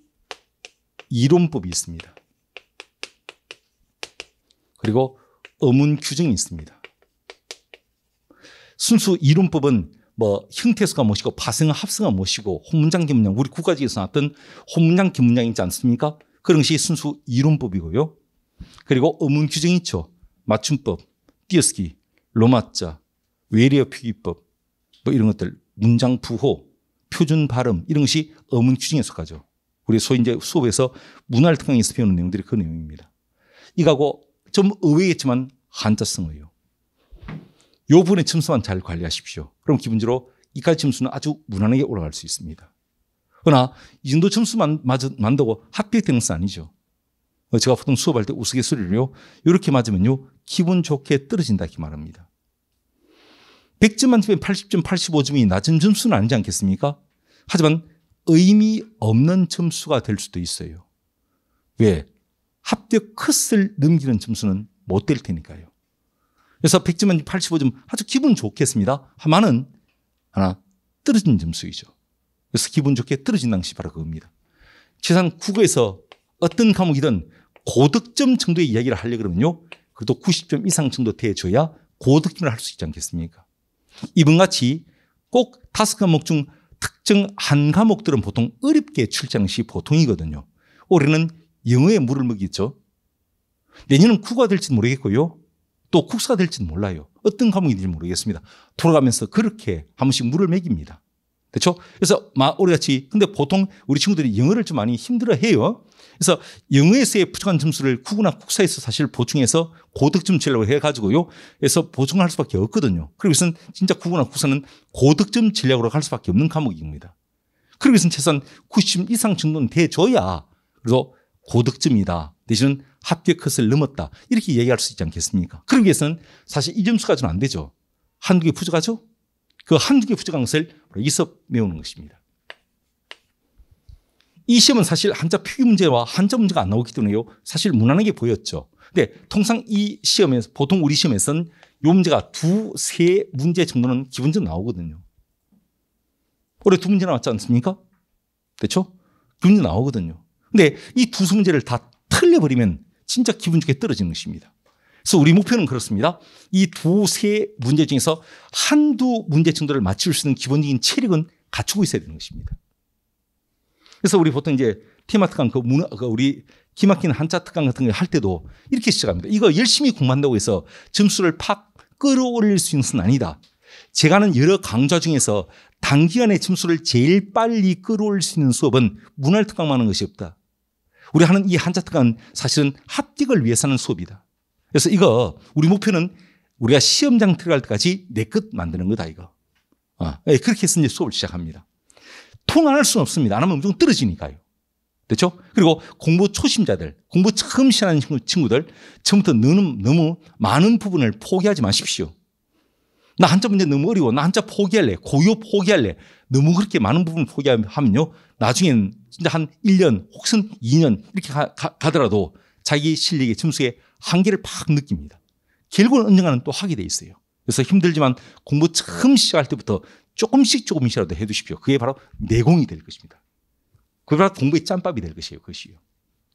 이론법이 있습니다. 그리고 어문 규정이 있습니다. 순수 이론법은 뭐 형태수가 무엇이고 파생은 합성은 무엇이고 혼문장 기문장 우리 국가지에서 나왔던 혼문장 기문장 있지 않습니까? 그런 것이 순수 이론법이고요. 그리고 의문 규정이 있죠. 맞춤법, 띄어쓰기, 로마자, 외래어 표기법 뭐 이런 것들 문장 부호, 표준 발음 이런 것이 의문 규정에 속하죠. 우리 소위 이제 수업에서 문화를 통해에서 배우는 내용들이 그 내용입니다. 이거하고 좀 의외겠지만 한자성어예요. 요 부분의 점수만 잘 관리하십시오. 그럼 기본적으로 이까지 점수는 아주 무난하게 올라갈 수 있습니다. 그러나 이 정도 점수만 만다고 합격되는 것은 아니죠. 제가 보통 수업할 때 우스갯소리로요. 이렇게 맞으면요. 기분 좋게 떨어진다 이렇게 말합니다. 100점 만점에 80점, 85점이 낮은 점수는 아니지 않겠습니까? 하지만 의미 없는 점수가 될 수도 있어요. 왜? 합격 컷을 넘기는 점수는 못 될 테니까요. 그래서 100점은 85점 아주 기분 좋겠습니다. 하마는 하나 떨어진 점수이죠. 그래서 기분 좋게 떨어진 당시 바로 그겁니다. 최소한 국어에서 어떤 과목이든 고득점 정도의 이야기를 하려 고 그러면요. 그래도 90점 이상 정도 돼줘야 고득점을 할 수 있지 않겠습니까? 이분 같이 꼭 다섯 과목 중 특정 한 과목들은 보통 어렵게 출장시 보통이거든요. 올해는 영어에 물을 먹이겠죠. 내년은 국어가 될지 모르겠고요. 또국사가 될지는 몰라요. 어떤 과목이 될지 모르겠습니다. 돌아가면서 그렇게 한 번씩 물을 먹입니다. 그렇죠? 그래서 우리같이 근데 보통 우리 친구들이 영어를 좀 많이 힘들어해요. 그래서 영어에서의 부족한 점수를 국어나 국사에서 사실 보충해서 고득점 진로로 해가지고요. 그래서 보충할 수밖에 없거든요. 그리고 이것은 진짜 국어나 국사는 고득점 진략으로 갈 수밖에 없는 과목입니다. 그리고 이것은 최소한 90 이상 정도는 돼줘야 그래서 고득점이다. 내지는 합계 컷을 넘었다. 이렇게 얘기할 수 있지 않겠습니까? 그런 게서 사실 이 점수 가지고는 안 되죠. 한두 개 부족하죠? 그 한두 개 부족한 것을 이서 메우는 것입니다. 이 시험은 사실 한자 표기 문제와 한자 문제가 안 나오기 때문에요. 사실 무난하게 보였죠. 근데 통상 이 시험에서, 보통 우리 시험에서는 요 문제가 두, 세 문제 정도는 기본적으로 나오거든요. 올해 두 문제 나왔지 않습니까? 그렇죠? 두 문제 나오거든요. 근데 이 두 문제를 다 틀려버리면 진짜 기분 좋게 떨어지는 것입니다. 그래서 우리 목표는 그렇습니다. 이두세 문제 중에서 한두 문제 정도를 맞출 수 있는 기본적인 체력은 갖추고 있어야 되는 것입니다. 그래서 우리 보통 이제 테마 특강 그 문화 그 우리 기막힌 한자 특강 같은 거 할 때도 이렇게 시작합니다. 이거 열심히 공부한다고 해서 점수를 팍 끌어올릴 수 있는 것은 아니다. 제가 하는 여러 강좌 중에서 단기간에 점수를 제일 빨리 끌어올 수 있는 수업은 문화 특강만 하는 것이 없다. 우리 하는 이 한자 특강은 사실은 합격을 위해서 하는 수업이다. 그래서 이거 우리 목표는 우리가 시험장 들어갈 때까지 내 끝 만드는 거다 이거. 어. 예, 그렇게 해서 이제 수업을 시작합니다. 통 안 할 수는 없습니다. 안 하면 엄청 떨어지니까요. 그렇죠? 그리고 공부 초심자들, 공부 처음 시작하는 친구들, 처음부터 너무, 너무 많은 부분을 포기하지 마십시오. 나 한자 문제 너무 어려워. 나 한자 포기할래. 고요 포기할래. 너무 그렇게 많은 부분 을 포기하면요. 나중엔 진짜 한 1년 혹은 2년 이렇게 가, 가 더라도 자기 실력의 점수에 한계를 팍 느낍니다. 결국은 언젠가는 또 하게 돼 있어요. 그래서 힘들지만 공부 처음 시작할 때부터 조금씩 조금씩이라도 해 두십시오. 그게 바로 내공이 될 것입니다. 그게 바로 공부의 짬밥이 될 것이에요. 그것이요.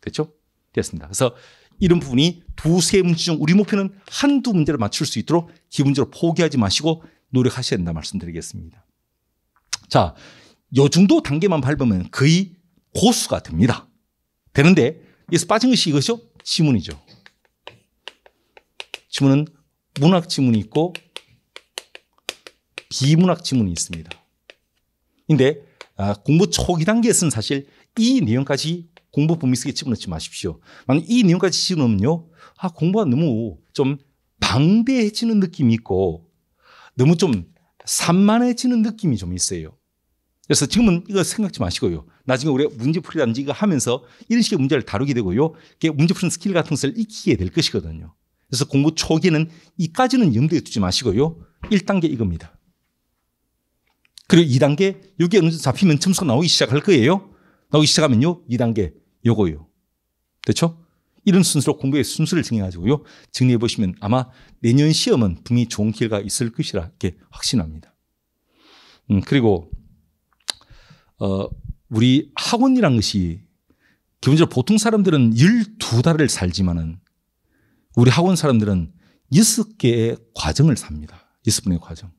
됐죠? 됐습니다. 그래서 이런 부분이 두세 문제 중 우리 목표는 한두 문제를 맞출 수 있도록 기본적으로 포기하지 마시고 노력하셔야 된다 말씀드리겠습니다. 자, 요 정도 단계만 밟으면 거의 고수가 됩니다. 되는데 여기서 빠진 것이 이것이요. 지문이죠. 지문은 문학 지문이 있고 비문학 지문이 있습니다. 근데 아, 공부 초기 단계에서는 사실 이 내용까지 공부 범위속에 집어넣지 마십시오. 만약 이 내용까지 집어넣으면요. 아, 공부가 너무 좀 방대해지는 느낌이 있고 너무 좀 산만해지는 느낌이 좀 있어요. 그래서 지금은 이거 생각지 마시고요. 나중에 우리가 문제풀이라든지 이거 하면서 이런 식의 문제를 다루게 되고요. 그게 문제푸는 스킬 같은 것을 익히게 될 것이거든요. 그래서 공부 초기에는 이까지는 염두에 두지 마시고요. 1단계 이겁니다. 그리고 2단계 여기 어느 정도 잡히면 점수가 나오기 시작할 거예요. 나오기 시작하면요. 2단계 요거요. 그렇죠? 이런 순서로 공부의 순서를 정해가지고요. 정리해 보시면 아마 내년 시험은 분명히 좋은 기회가 있을 것이라 이렇게 확신합니다. 음, 그리고 어, 우리 학원이란 것이 기본적으로 보통 사람들은 12달을 살지만은 우리 학원 사람들은 6개의 과정을 삽니다. 6분의 과정.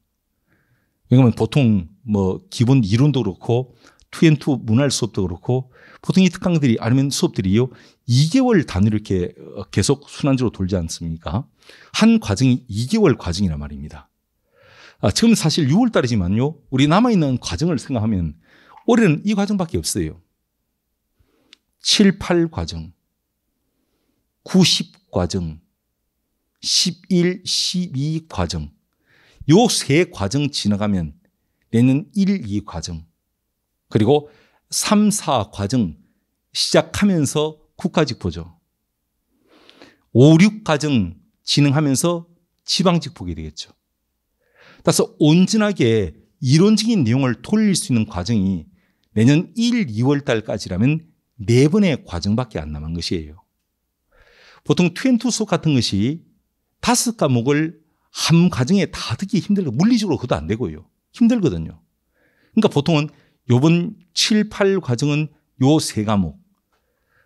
왜냐하면 보통 뭐 기본 이론도 그렇고 투앤투 문할 수업도 그렇고 보통 이 특강들이 아니면 수업들이요 2개월 단위로 이렇게 어, 계속 순환적으로 돌지 않습니까? 한 과정이 2개월 과정이란 말입니다. 아, 지금 사실 6월 달이지만요 우리 남아 있는 과정을 생각하면 올해는 이 과정밖에 없어요. 7, 8 과정, 90 과정, 11, 12 과정. 요 세 과정 지나가면 내년 1, 2 과정, 그리고 3, 4 과정 시작하면서 국가직보죠. 5, 6 과정 진행하면서 지방직보게 되겠죠. 따라서 온전하게 이론적인 내용을 돌릴 수 있는 과정이 내년 1, 2월 달까지라면 4번의 과정밖에 안 남은 것이에요. 보통 트웬투 수업 같은 것이 다섯 과목을 한 과정에 다 듣기 힘들고 물리적으로 그것도 안 되고요. 힘들거든요. 그러니까 보통은 요번 7, 8 과정은 요 세 과목,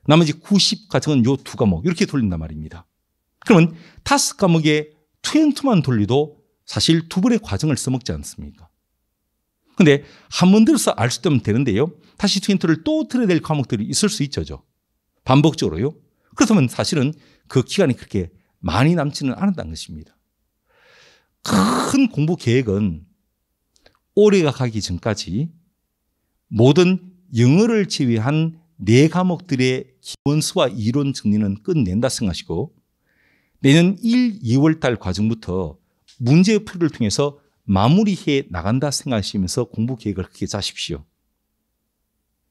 나머지 90 과정은 요 두 과목 이렇게 돌린단 말입니다. 그러면 다섯 과목에 트웬투만 돌리도 사실 두 번의 과정을 써먹지 않습니까? 근데 한 번 들어서 알 수 있으면 되는데요. 다시 트윈트를 또 틀어야 될 과목들이 있을 수 있죠. 반복적으로요. 그렇다면 사실은 그 기간이 그렇게 많이 남지는 않았다는 것입니다. 큰 공부 계획은 올해가 가기 전까지 모든 영어를 제외한 네 과목들의 기본수와 이론 정리는 끝낸다 생각하시고 내년 1, 2월 달 과정부터 문제풀이를 통해서 마무리해 나간다 생각하시면서 공부 계획을 크게 짜십시오.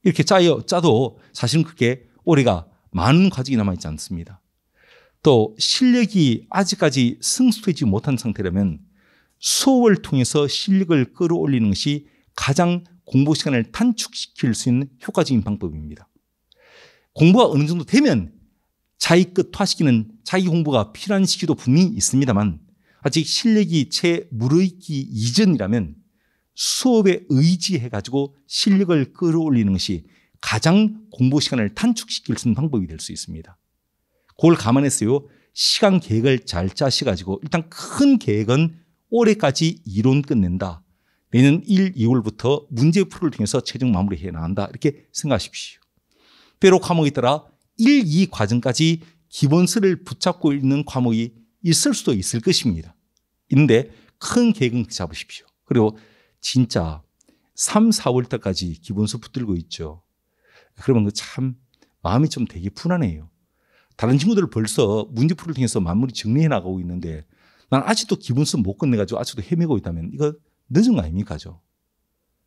이렇게 짜여, 짜도 사실은 그게 올해가 많은 과정이 남아있지 않습니다. 또 실력이 아직까지 승수되지 못한 상태라면 수업을 통해서 실력을 끌어올리는 것이 가장 공부 시간을 단축시킬 수 있는 효과적인 방법입니다. 공부가 어느 정도 되면 자기 끝화시키는 자기 공부가 필요한 시기도 분명히 있습니다만 아직 실력이 채 무르익기 이전이라면 수업에 의지해 가지고 실력을 끌어올리는 것이 가장 공부 시간을 단축시킬 수 있는 방법이 될 수 있습니다. 그걸 감안했어요. 시간 계획을 잘 짜시 가지고 일단 큰 계획은 올해까지 이론 끝낸다. 내년 1, 2월부터 문제 풀을 통해서 최종 마무리해 나간다. 이렇게 생각하십시오. 때로 과목에 따라 1, 2 과정까지 기본서를 붙잡고 있는 과목이 있을 수도 있을 것입니다. 인데 큰 계획은 잡으십시오. 그리고 진짜 3, 4월 달까지 기본서 붙들고 있죠. 그러면 그 참 마음이 좀 되게 편안해요. 다른 친구들 벌써 문제풀을 통해서 만물이 정리해 나가고 있는데 난 아직도 기본서 못 끝내가지고 아직도 헤매고 있다면 이거 늦은 거 아닙니까죠?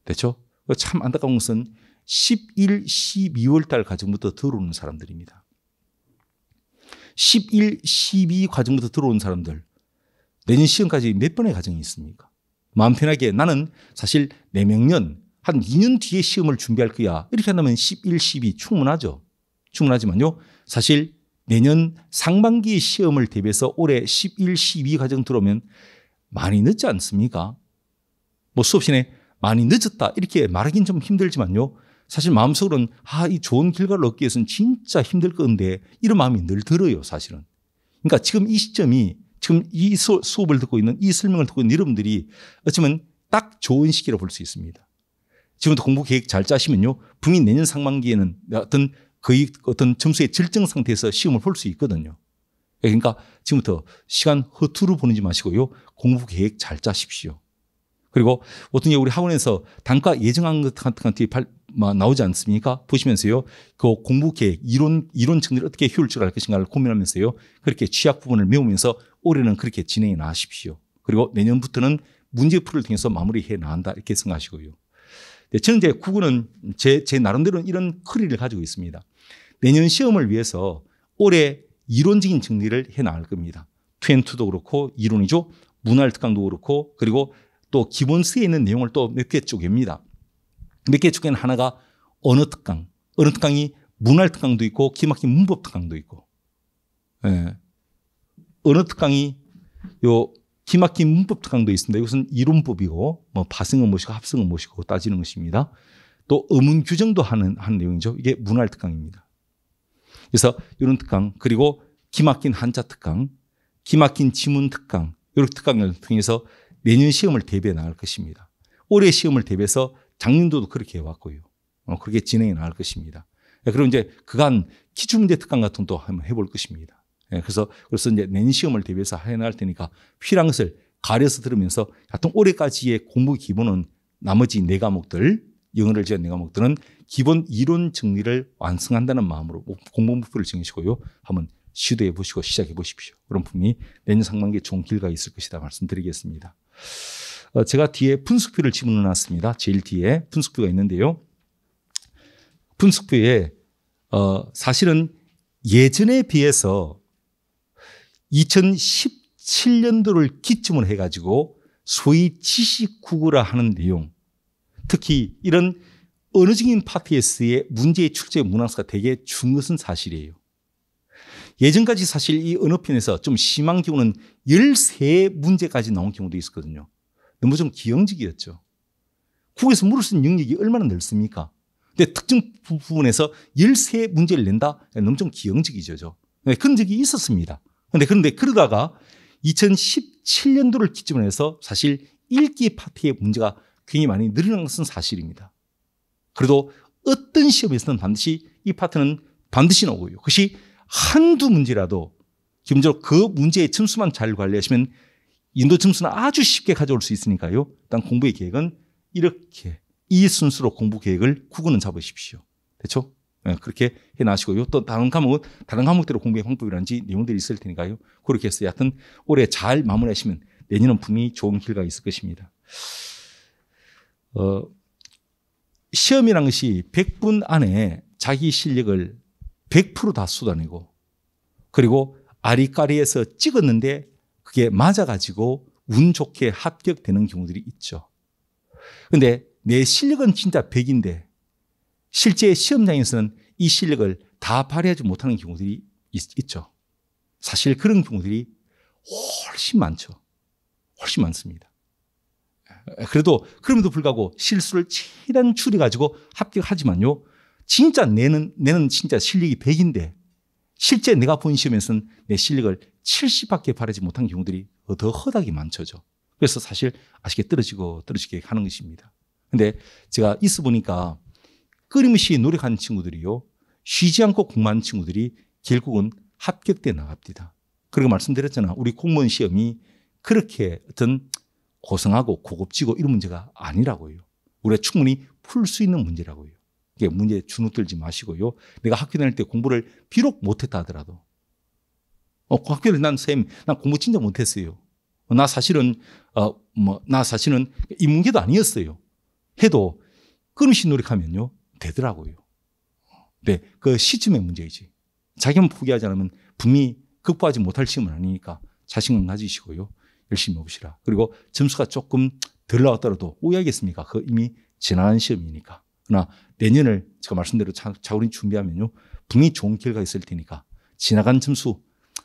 됐죠? 그 참 안타까운 것은 11, 12월 달 가정부터 들어오는 사람들입니다. 11, 12 과정부터 들어온 사람들 내년 시험까지 몇 번의 과정이 있습니까? 마음 편하게 나는 사실 내명년 네 한 2년 뒤에 시험을 준비할 거야. 이렇게 한다면 11, 12 충분하죠. 충분하지만요. 사실 내년 상반기 시험을 대비해서 올해 11, 12 과정 들어오면 많이 늦지 않습니까? 뭐 수업 시간에 많이 늦었다 이렇게 말하긴좀 힘들지만요. 사실 마음속으로는 아, 이 좋은 결과를 얻기 위해서는 진짜 힘들 건데 이런 마음이 늘 들어요, 사실은. 그러니까 지금 이 시점이 지금 이 수, 수업을 듣고 있는 이 설명을 듣고 있는 여러분들이 어쩌면 딱 좋은 시기로볼 수 있습니다. 지금부터 공부 계획 잘 짜시면요. 분명히 내년 상반기에는 어떤 거의 어떤 점수의 절정 상태에서 시험을 볼 수 있거든요. 그러니까 지금부터 시간 허투루 보내지 마시고요. 공부 계획 잘 짜십시오. 그리고 어떤 게 우리 학원에서 단가 예정한 것 같은 게 나오지 않습니까? 보시면서요. 그 공부 계획, 이론, 이론층들이 어떻게 효율적으로 할 것인가를 고민하면서요. 그렇게 취약 부분을 메우면서 올해는 그렇게 진행해 나가십시오. 그리고 내년부터는 문제풀이 통해서 마무리해 나간다. 이렇게 생각하시고요. 네, 저는 이제 국어는 제, 제나름대로 이런 크리를 가지고 있습니다. 내년 시험을 위해서 올해 이론적인 정리를 해 나갈 겁니다. 투앤투도 그렇고 이론이죠. 문화 특강도 그렇고 그리고 또 기본서에 있는 내용을 또 몇 개 쪼갭니다. 몇개 그게 중에는 하나가 언어 특강. 언어 특강이 문화 특강도 있고 기막힌 문법 특강도 있고. 예. 언어 특강이 요 기막힌 문법 특강도 있습니다. 이것은 이론법이고 뭐파생은 무엇이고 합성은 무엇이고 따지는 것입니다. 또 의문 규정도 하는 한 내용이죠. 이게 문화 특강입니다. 그래서 이런 특강 그리고 기막힌 한자 특강, 기막힌 지문 특강 이런 특강을 통해서 내년 시험을 대비해 나갈 것입니다. 올해 시험을 대비해서 작년도도 그렇게 해왔고요. 어, 그렇게 진행이 나갈 것입니다. 예, 그리고 이제 그간 키중제 특강 같은 것도 한번 해볼 것입니다. 예, 그래서, 그래서 이제 내년 시험을 대비해서 해나갈 테니까 필요한 것을 가려서 들으면서 하여튼 올해까지의 공부 기본은 나머지 네 과목들, 영어를 지은 네 과목들은 기본 이론 정리를 완성한다는 마음으로 공부 목표를 정해시고요 한번 시도해 보시고 시작해 보십시오. 그런 분이 내년 상반기에 좋은 길가 있을 것이다 말씀드리겠습니다. 어, 제가 뒤에 분수표를 집어넣어 놨습니다. 제일 뒤에 분수표가 있는데요. 분수표에 어, 사실은 예전에 비해서 2017년도를 기점으로 해가지고 소위 지식국어라 하는 내용, 특히 이런 언어적인 파피에스의 문제의 출제 문항수가 되게 준 것은 사실이에요. 예전까지 사실 이 언어편에서 좀 심한 경우는 13문제까지 나온 경우도 있었거든요. 너무 좀 기형적이었죠. 국에서 물을 수 있는 영역이 얼마나 넓습니까? 근데 특정 부분에서 열세 문제를 낸다? 예, 너무 좀 기형적이죠. 저. 예, 그런 적이 있었습니다. 그런데 그런데 그러다가 2017년도를 기점으로 해서 사실 읽기 파트의 문제가 굉장히 많이 늘어난 것은 사실입니다. 그래도 어떤 시험에서는 반드시 이 파트는 반드시 나오고요. 그것이 한두 문제라도 기본적으로 그 문제의 점수만 잘 관리하시면 인도 점수는 아주 쉽게 가져올 수 있으니까요. 일단 공부의 계획은 이렇게 이 순수로 공부 계획을 구분은 잡으십시오. 됐죠? 네, 그렇게 해 나시고요. 또 다른 과목 다른 과목대로 공부의 방법이라든지 내용들이 있을 테니까요. 그렇게 해서 여튼 올해 잘 마무리하시면 내년은 분명히 좋은 길가 있을 것입니다. 어, 시험이란 것이 100분 안에 자기 실력을 100%다 쏟아내고 그리고 아리까리에서 찍었는데 그게 맞아가지고 운 좋게 합격되는 경우들이 있죠. 근데 내 실력은 진짜 100인데 실제 시험장에서는 이 실력을 다 발휘하지 못하는 경우들이 있, 죠 사실 그런 경우들이 훨씬 많죠. 훨씬 많습니다. 예, 그래도 그럼에도 불구하고 실수를 최대한 줄여가지고 합격하지만요. 진짜 내는, 내는 진짜 실력이 100인데 실제 내가 본시험에서는 내 실력을 70밖에 바라지 못한 경우들이 더 허닥이 많죠죠. 그래서 사실 아쉽게 떨어지고 떨어지게 하는 것입니다. 근데 제가 있어 보니까 끊임없이 노력하는 친구들이요. 쉬지 않고 공부하는 친구들이 결국은 합격돼 나갑니다. 그리고 말씀드렸잖아. 우리 공무원 시험이 그렇게 어떤 고성하고 고급지고 이런 문제가 아니라고요. 우리가 충분히 풀 수 있는 문제라고요. 문제에 주눅들지 마시고요. 내가 학교 다닐 때 공부를 비록 못했다 하더라도 어, 그 학교를 난 쌤, 난 공부 진짜 못했어요. 어, 나 사실은 어, 뭐, 나 사실은 인문계도 아니었어요. 해도 끊임없이 노력하면요 되더라고요. 네, 그 시점의 문제이지. 자기만 포기하지 않으면 분명히 극복하지 못할 시험은 아니니까 자신감 가지시고요. 열심히 해보시라. 그리고 점수가 조금 덜 나왔더라도 오해하겠습니까? 그 이미 지난 시험이니까. 그러나 내년을 제가 말씀대로 자우린 준비하면요. 분명히 좋은 결과 있을 테니까 지나간 점수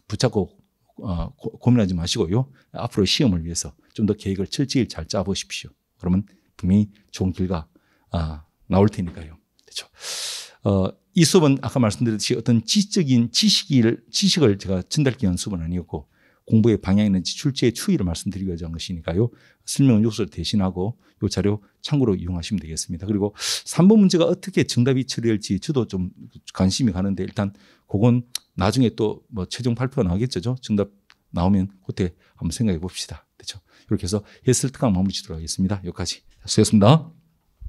붙잡고 어, 고, 민하지 마시고요. 앞으로 시험을 위해서 좀 더 계획을 철저히 잘 짜보십시오. 그러면 분명히 좋은 결과 아, 나올 테니까요. 그렇죠. 어, 이 수업은 아까 말씀드렸듯이 어떤 지적인 지식을, 지식을 제가 전달기 위한 수업은 아니었고 공부의 방향이나 지출제의 추이를 말씀드리고자 한 것이니까요. 설명요소를 대신하고 요 자료 참고로 이용하시면 되겠습니다. 그리고 3번 문제가 어떻게 정답이 처리될지 저도 좀 관심이 가는데 일단 그건 나중에 또 뭐 최종 발표가 나오겠죠. 정답 나오면 그때 한번 생각해 봅시다. 그렇죠? 이렇게 해서 했을 특강 마무리 짓도록 하겠습니다. 여기까지 수고하셨습니다.